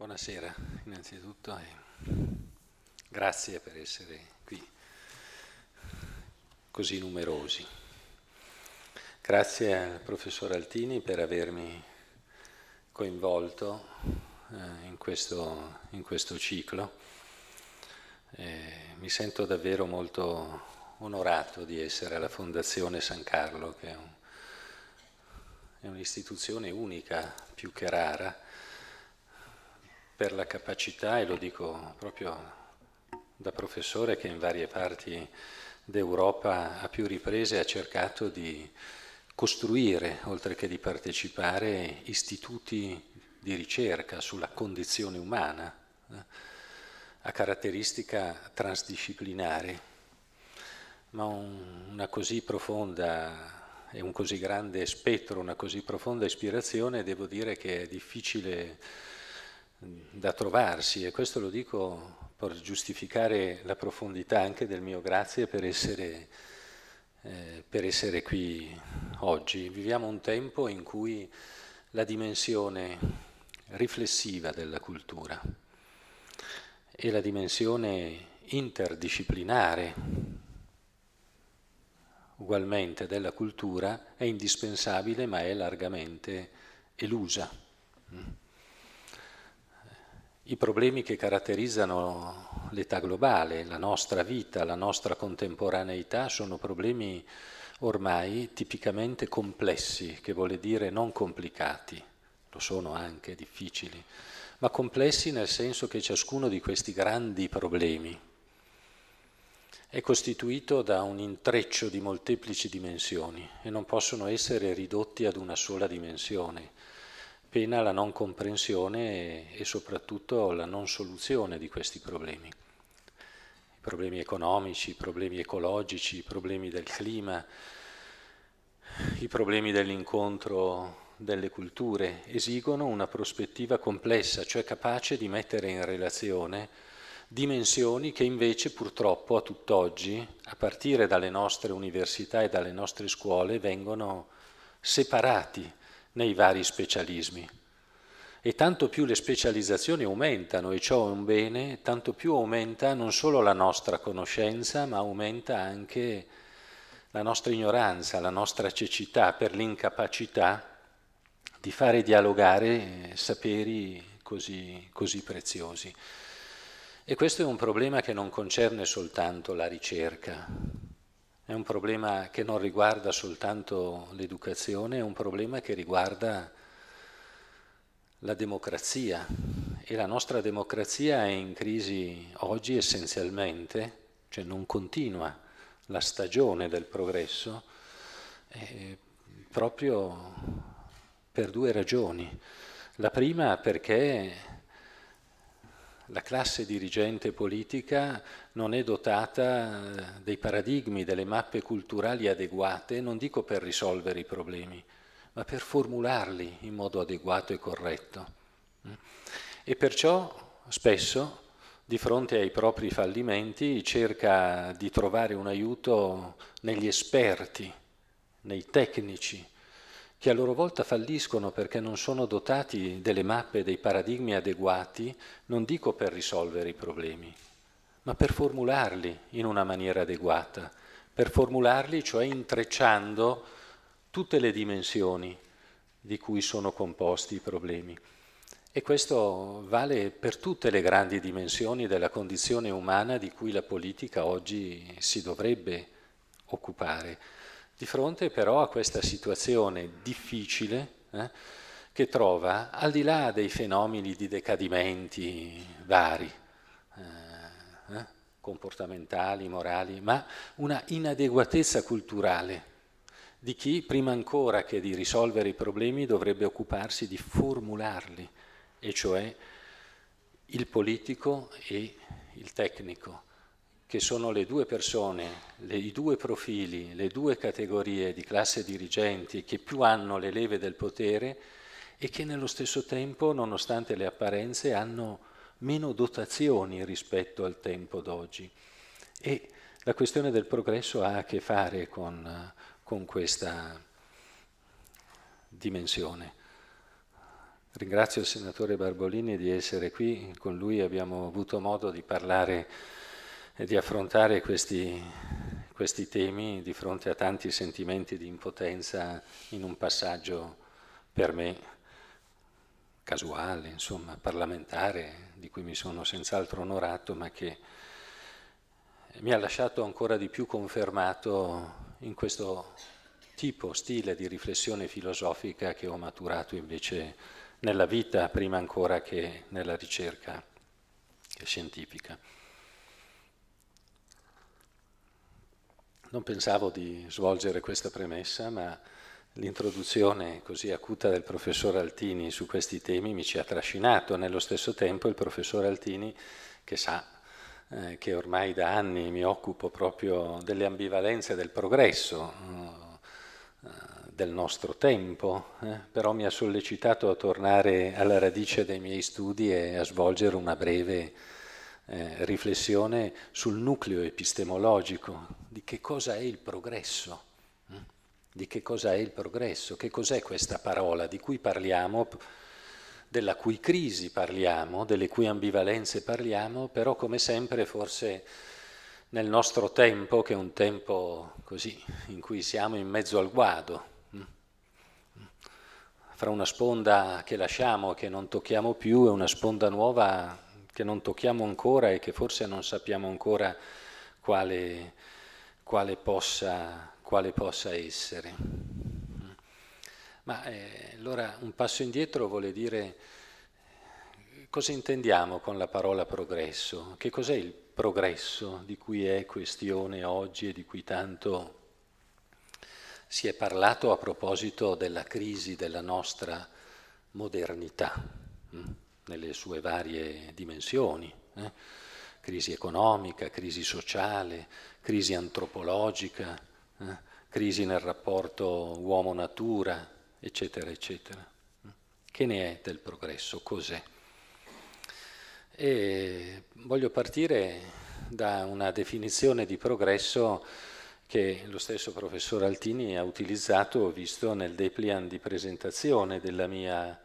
Buonasera innanzitutto e grazie per essere qui così numerosi. Grazie al professor Altini per avermi coinvolto eh, in, questo, in, questo, ciclo. Eh, mi sento davvero molto onorato di essere alla Fondazione San Carlo, che è, un, è un'istituzione unica, più che rara, per la capacità, e lo dico proprio da professore che in varie parti d'Europa a più riprese ha cercato di costruire, oltre che di partecipare, istituti di ricerca sulla condizione umana eh, a caratteristica transdisciplinare, ma un, una così profonda e un così grande spettro, una così profonda ispirazione, devo dire che è difficile da trovarsi e questo lo dico per giustificare la profondità anche del mio grazie per essere, eh, per essere qui oggi. Viviamo un tempo in cui la dimensione riflessiva della cultura e la dimensione interdisciplinare ugualmente della cultura è indispensabile ma è largamente elusa. Mm i problemi che caratterizzano l'età globale, la nostra vita, la nostra contemporaneità sono problemi ormai tipicamente complessi, che vuole dire non complicati, lo sono anche difficili, ma complessi nel senso che ciascuno di questi grandi problemi è costituito da un intreccio di molteplici dimensioni e non possono essere ridotti ad una sola dimensione pena la non comprensione e soprattutto la non soluzione di questi problemi. I problemi economici, i problemi ecologici, i problemi del clima, i problemi dell'incontro delle culture esigono una prospettiva complessa, cioè capace di mettere in relazione dimensioni che invece purtroppo a tutt'oggi, a partire dalle nostre università e dalle nostre scuole, vengono separati nei vari specialismi. E tanto più le specializzazioni aumentano, e ciò è un bene, tanto più aumenta non solo la nostra conoscenza, ma aumenta anche la nostra ignoranza, la nostra cecità per l'incapacità di fare dialogare saperi così, così preziosi. E questo è un problema che non concerne soltanto la ricerca, è un problema che non riguarda soltanto l'educazione, è un problema che riguarda la democrazia e la nostra democrazia è in crisi oggi essenzialmente, cioè non continua la stagione del progresso, eh, proprio per due ragioni. La prima perché la classe dirigente politica non è dotata eh, dei paradigmi, delle mappe culturali adeguate, non dico per risolvere i problemi, ma per formularli in modo adeguato e corretto. Mm. E perciò spesso, di fronte ai propri fallimenti, cerca di trovare un aiuto negli esperti, nei tecnici, che a loro volta falliscono perché non sono dotati delle mappe, dei paradigmi adeguati, non dico per risolvere i problemi, ma per formularli in una maniera adeguata, per formularli cioè intrecciando tutte le dimensioni di cui sono composti i problemi. E questo vale per tutte le grandi dimensioni della condizione umana di cui la politica oggi si dovrebbe occupare di fronte però a questa situazione difficile eh, che trova al di là dei fenomeni di decadimenti vari, eh, eh, comportamentali, morali, ma una inadeguatezza culturale di chi prima ancora che di risolvere i problemi dovrebbe occuparsi di formularli, e cioè il politico e il tecnico che sono le due persone, le, i due profili, le due categorie di classe dirigenti che più hanno le leve del potere e che nello stesso tempo, nonostante le apparenze, hanno meno dotazioni rispetto al tempo d'oggi. E la questione del progresso ha a che fare con, con questa dimensione. Ringrazio il senatore Barbolini di essere qui, con lui abbiamo avuto modo di parlare e di affrontare questi, questi temi di fronte a tanti sentimenti di impotenza in un passaggio per me casuale, insomma, parlamentare, di cui mi sono senz'altro onorato, ma che mi ha lasciato ancora di più confermato in questo tipo, stile di riflessione filosofica che ho maturato invece nella vita, prima ancora che nella ricerca scientifica. Non pensavo di svolgere questa premessa, ma l'introduzione così acuta del professor Altini su questi temi mi ci ha trascinato. Nello stesso tempo il professor Altini, che sa eh, che ormai da anni mi occupo proprio delle ambivalenze del progresso eh, del nostro tempo, eh, però mi ha sollecitato a tornare alla radice dei miei studi e a svolgere una breve eh, riflessione sul nucleo epistemologico, di che cosa è il progresso, hm? di che cosa è il progresso, che cos'è questa parola di cui parliamo, della cui crisi parliamo, delle cui ambivalenze parliamo, però come sempre forse nel nostro tempo, che è un tempo così, in cui siamo in mezzo al guado, mm? fra una sponda che lasciamo, che non tocchiamo più, e una sponda nuova che non tocchiamo ancora e che forse non sappiamo ancora quale, quale, possa, quale possa, essere. Ma eh, allora un passo indietro vuole dire cosa intendiamo con la parola progresso? Che cos'è il progresso di cui è questione oggi e di cui tanto si è parlato a proposito della crisi della nostra modernità? Mm nelle sue varie dimensioni, eh? crisi economica, crisi sociale, crisi antropologica, eh? crisi nel rapporto uomo-natura, eccetera, eccetera. Che ne è del progresso? Cos'è? E voglio partire da una definizione di progresso che lo stesso professor Altini ha utilizzato, ho visto nel depliant di presentazione della mia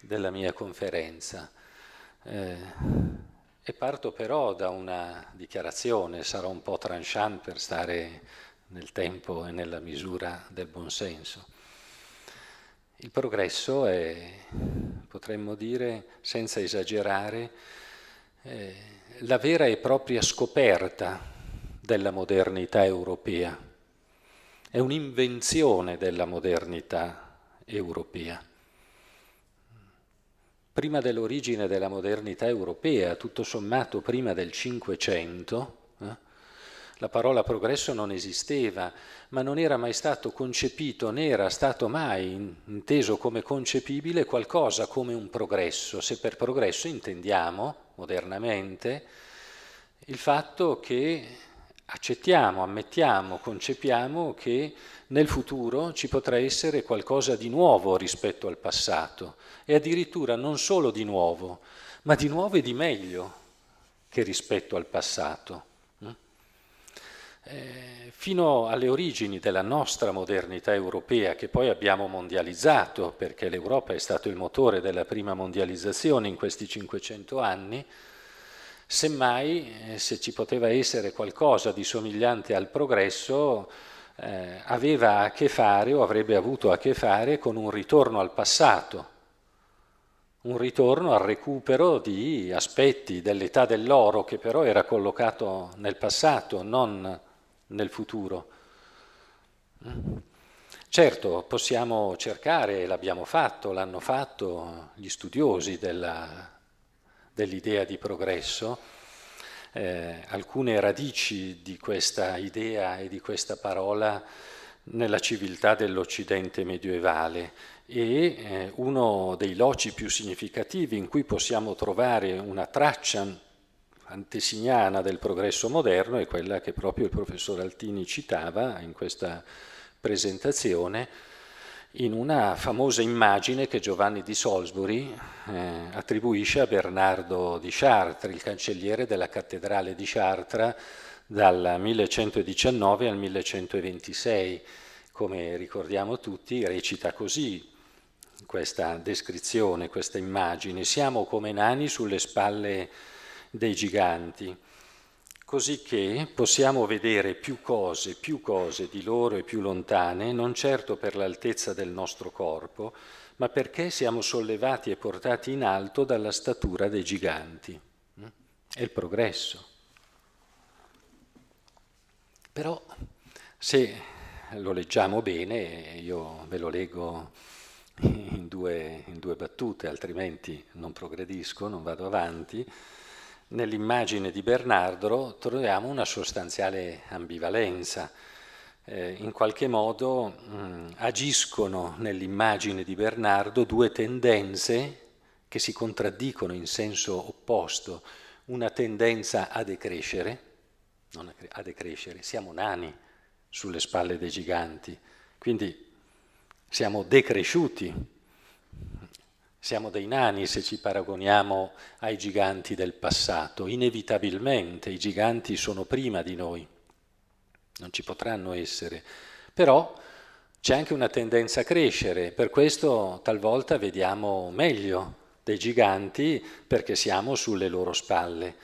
della mia conferenza. Eh, e parto però da una dichiarazione, sarò un po' tranchant per stare nel tempo e nella misura del buonsenso. Il progresso è, potremmo dire, senza esagerare, eh, la vera e propria scoperta della modernità europea. È un'invenzione della modernità europea prima dell'origine della modernità europea, tutto sommato prima del Cinquecento, eh, la parola progresso non esisteva, ma non era mai stato concepito, né era stato mai inteso come concepibile qualcosa come un progresso, se per progresso intendiamo modernamente il fatto che accettiamo, ammettiamo, concepiamo che nel futuro ci potrà essere qualcosa di nuovo rispetto al passato e addirittura non solo di nuovo, ma di nuovo e di meglio che rispetto al passato. Mm? Eh, fino alle origini della nostra modernità europea, che poi abbiamo mondializzato, perché l'Europa è stato il motore della prima mondializzazione in questi 500 anni, Semmai, eh, se ci poteva essere qualcosa di somigliante al progresso, eh, aveva a che fare o avrebbe avuto a che fare con un ritorno al passato, un ritorno al recupero di aspetti dell'età dell'oro che però era collocato nel passato, non nel futuro. Certo, possiamo cercare, l'abbiamo fatto, l'hanno fatto gli studiosi della dell'idea di progresso, eh, alcune radici di questa idea e di questa parola nella civiltà dell'Occidente medievale e eh, uno dei loci più significativi in cui possiamo trovare una traccia antesignana del progresso moderno è quella che proprio il professor Altini citava in questa presentazione, in una famosa immagine che Giovanni di Salisbury eh, attribuisce a Bernardo di Chartres, il cancelliere della cattedrale di Chartres dal 1119 al 1126. Come ricordiamo tutti, recita così questa descrizione, questa immagine. Siamo come nani sulle spalle dei giganti così che possiamo vedere più cose, più cose di loro e più lontane, non certo per l'altezza del nostro corpo, ma perché siamo sollevati e portati in alto dalla statura dei giganti. È il progresso. Però se lo leggiamo bene, io ve lo leggo in due, in due battute, altrimenti non progredisco, non vado avanti. Nell'immagine di Bernardo troviamo una sostanziale ambivalenza. Eh, in qualche modo mh, mm, agiscono nell'immagine di Bernardo due tendenze che si contraddicono in senso opposto. Una tendenza a decrescere, non a decrescere, siamo nani sulle spalle dei giganti, quindi siamo decresciuti siamo dei nani se ci paragoniamo ai giganti del passato. Inevitabilmente i giganti sono prima di noi, non ci potranno essere. Però c'è anche una tendenza a crescere, per questo talvolta vediamo meglio dei giganti perché siamo sulle loro spalle.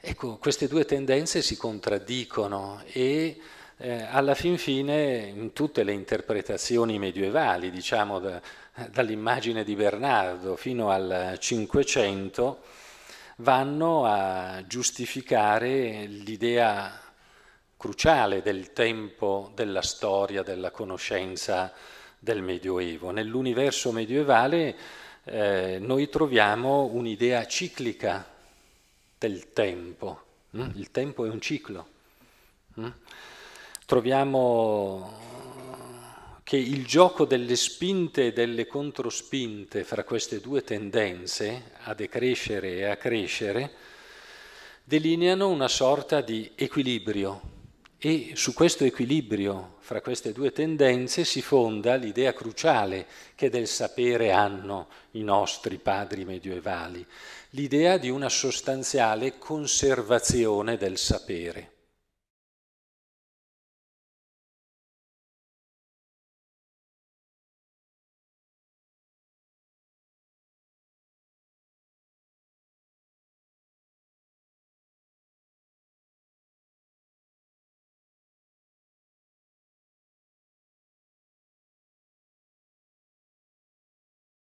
Ecco, queste due tendenze si contraddicono e eh, alla fin fine in tutte le interpretazioni medievali, diciamo da, dall'immagine di Bernardo fino al Cinquecento, vanno a giustificare l'idea cruciale del tempo, della storia, della conoscenza del Medioevo. Nell'universo medievale eh, noi troviamo un'idea ciclica del tempo. Hm? Il tempo è un ciclo. Hm? troviamo che il gioco delle spinte e delle controspinte fra queste due tendenze, a decrescere e a crescere, delineano una sorta di equilibrio e su questo equilibrio fra queste due tendenze si fonda l'idea cruciale che del sapere hanno i nostri padri medioevali, l'idea di una sostanziale conservazione del sapere.